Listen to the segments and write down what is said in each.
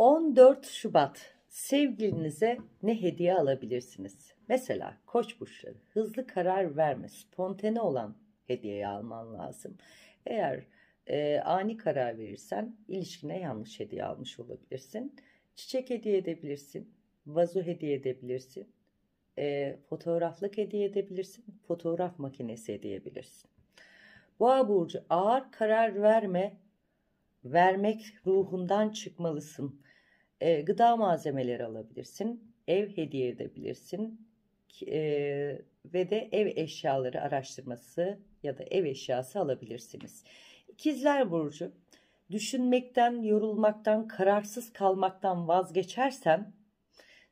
14 Şubat sevgilinize ne hediye alabilirsiniz? Mesela koç burçları hızlı karar verme, spontane olan hediyeyi alman lazım. Eğer e, ani karar verirsen ilişkine yanlış hediye almış olabilirsin. Çiçek hediye edebilirsin, vazo hediye edebilirsin, e, fotoğraflık hediye edebilirsin, fotoğraf makinesi hediye edebilirsin. Boğa burcu ağır karar verme, vermek ruhundan çıkmalısın e, gıda malzemeleri alabilirsin, ev hediye edebilirsin e, ve de ev eşyaları araştırması ya da ev eşyası alabilirsiniz. İkizler Burcu, düşünmekten, yorulmaktan, kararsız kalmaktan vazgeçersen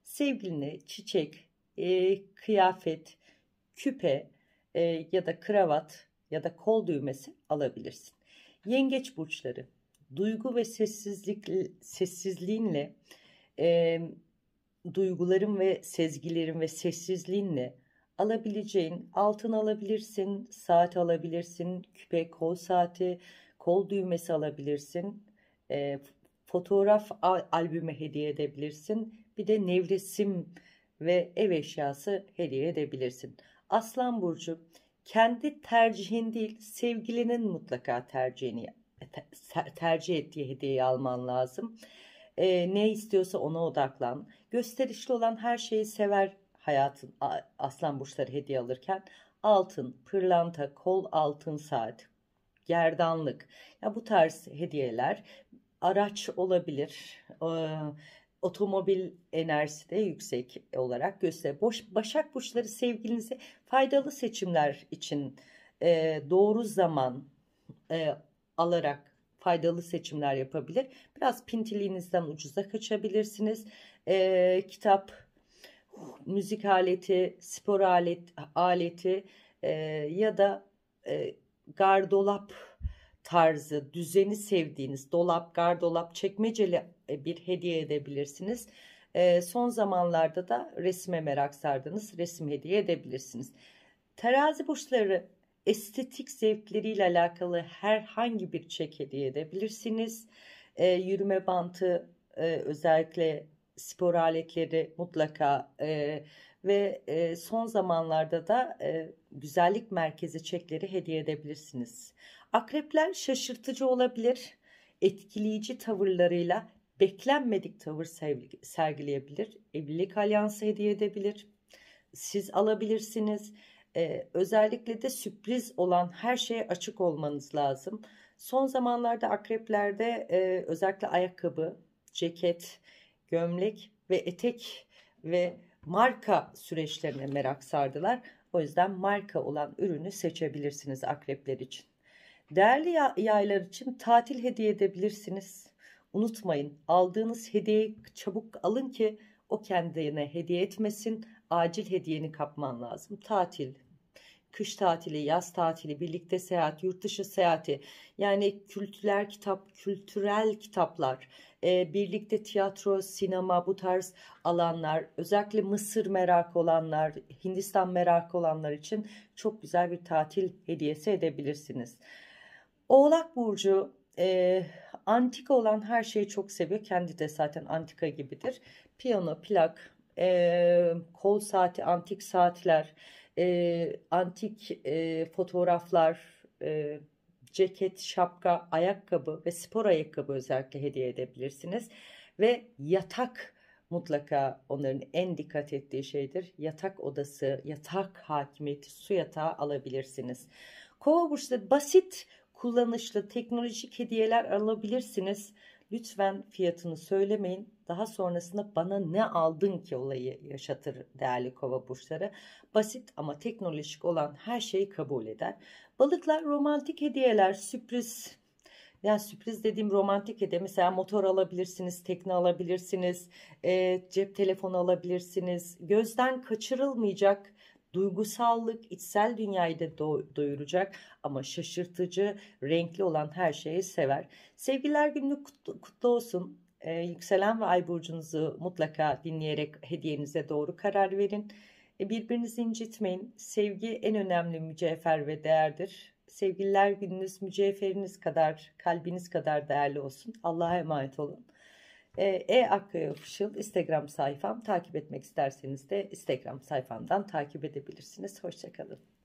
sevgilini çiçek, e, kıyafet, küpe e, ya da kravat ya da kol düğmesi alabilirsin. Yengeç burçları duygu ve sessizlik sessizliğinle e, duyguların ve sezgilerin ve sessizliğinle alabileceğin altın alabilirsin, saat alabilirsin, küpe, kol saati, kol düğmesi alabilirsin, e, fotoğraf al albümü hediye edebilirsin, bir de nevresim ve ev eşyası hediye edebilirsin. Aslan Burcu kendi tercihin değil sevgilinin mutlaka tercihini e, tercih ettiği hediyeyi alman lazım. E, ne istiyorsa ona odaklan. Gösterişli olan her şeyi sever hayatın aslan burçları hediye alırken. Altın, pırlanta, kol altın saat, gerdanlık. Ya bu tarz hediyeler araç olabilir. Ee, otomobil enerjisi de yüksek olarak göster. Boş, Başak burçları sevgilinize faydalı seçimler için e, doğru zaman, e, alarak faydalı seçimler yapabilir. Biraz pintiliğinizden ucuza kaçabilirsiniz. E, kitap, müzik aleti, spor alet, aleti e, ya da e, gardolap tarzı, düzeni sevdiğiniz dolap, gardolap, çekmeceli e, bir hediye edebilirsiniz. E, son zamanlarda da resme merak sardınız, resim hediye edebilirsiniz. Terazi burçları estetik zevkleriyle alakalı herhangi bir çek hediye edebilirsiniz. E, yürüme bantı e, özellikle spor aletleri mutlaka e, ve e, son zamanlarda da e, güzellik merkezi çekleri hediye edebilirsiniz. Akrepler şaşırtıcı olabilir, etkileyici tavırlarıyla beklenmedik tavır sergileyebilir, evlilik alyansı hediye edebilir, siz alabilirsiniz ee, özellikle de sürpriz olan her şeye açık olmanız lazım. Son zamanlarda akreplerde e, özellikle ayakkabı, ceket, gömlek ve etek ve marka süreçlerine merak sardılar. O yüzden marka olan ürünü seçebilirsiniz akrepler için. Değerli yaylar için tatil hediye edebilirsiniz. Unutmayın aldığınız hediyeyi çabuk alın ki o kendine hediye etmesin acil hediyeni kapman lazım. Tatil, kış tatili, yaz tatili, birlikte seyahat, yurt dışı seyahati yani kültürel kitap, kültürel kitaplar, e, birlikte tiyatro, sinema bu tarz alanlar, özellikle Mısır merakı olanlar, Hindistan merakı olanlar için çok güzel bir tatil hediyesi edebilirsiniz. Oğlak Burcu e, antika olan her şeyi çok seviyor. Kendi de zaten antika gibidir. Piyano, plak, e, kol saati, antik saatler, e, antik e, fotoğraflar, e, ceket, şapka, ayakkabı ve spor ayakkabı özellikle hediye edebilirsiniz. Ve yatak mutlaka onların en dikkat ettiği şeydir. Yatak odası, yatak hakimiyeti, su yatağı alabilirsiniz. Kova burçta basit kullanışlı teknolojik hediyeler alabilirsiniz. Lütfen fiyatını söylemeyin daha sonrasında bana ne aldın ki olayı yaşatır değerli kova burçları. Basit ama teknolojik olan her şeyi kabul eder. Balıklar romantik hediyeler, sürpriz yani sürpriz dediğim romantik hediye mesela motor alabilirsiniz, tekne alabilirsiniz, e, cep telefonu alabilirsiniz. Gözden kaçırılmayacak duygusallık, içsel dünyayı da do doyuracak ama şaşırtıcı, renkli olan her şeyi sever. Sevgiler günü kutlu, kutlu olsun e, yükselen ve ay burcunuzu mutlaka dinleyerek hediyenize doğru karar verin. E, birbirinizi incitmeyin. Sevgi en önemli mücevher ve değerdir. Sevgililer gününüz mücevheriniz kadar, kalbiniz kadar değerli olsun. Allah'a emanet olun. E, E-Akkaya Instagram sayfam takip etmek isterseniz de Instagram sayfamdan takip edebilirsiniz. Hoşçakalın.